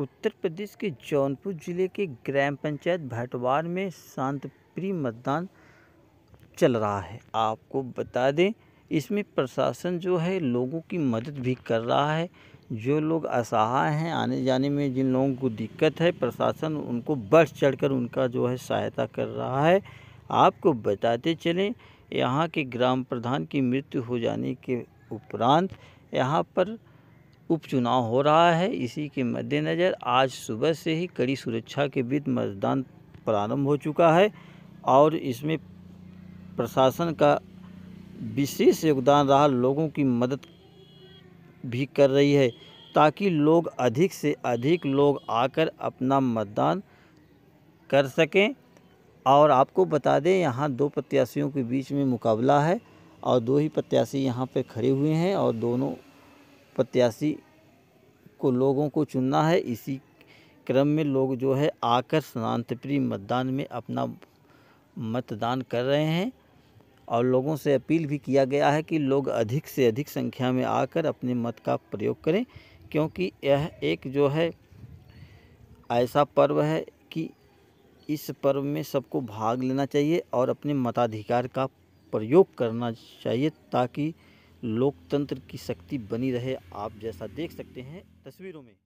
उत्तर प्रदेश के जौनपुर जिले के ग्राम पंचायत भाटवार में शांतप्रिय मतदान चल रहा है आपको बता दें इसमें प्रशासन जो है लोगों की मदद भी कर रहा है जो लोग असहाय हैं आने जाने में जिन लोगों को दिक्कत है प्रशासन उनको बढ़ चढ़कर उनका जो है सहायता कर रहा है आपको बताते चलें यहाँ के ग्राम प्रधान की मृत्यु हो जाने के उपरांत यहाँ पर उपचुनाव हो रहा है इसी के मद्देनज़र आज सुबह से ही कड़ी सुरक्षा के बीच मतदान प्रारंभ हो चुका है और इसमें प्रशासन का विशेष योगदान रहा लोगों की मदद भी कर रही है ताकि लोग अधिक से अधिक लोग आकर अपना मतदान कर सकें और आपको बता दें यहाँ दो प्रत्याशियों के बीच में मुकाबला है और दो ही प्रत्याशी यहाँ पर खड़े हुए हैं और दोनों प्रत्याशी को लोगों को चुनना है इसी क्रम में लोग जो है आकर शांतप्रिय मतदान में अपना मतदान कर रहे हैं और लोगों से अपील भी किया गया है कि लोग अधिक से अधिक संख्या में आकर अपने मत का प्रयोग करें क्योंकि यह एक जो है ऐसा पर्व है कि इस पर्व में सबको भाग लेना चाहिए और अपने मताधिकार का प्रयोग करना चाहिए ताकि लोकतंत्र की शक्ति बनी रहे आप जैसा देख सकते हैं तस्वीरों में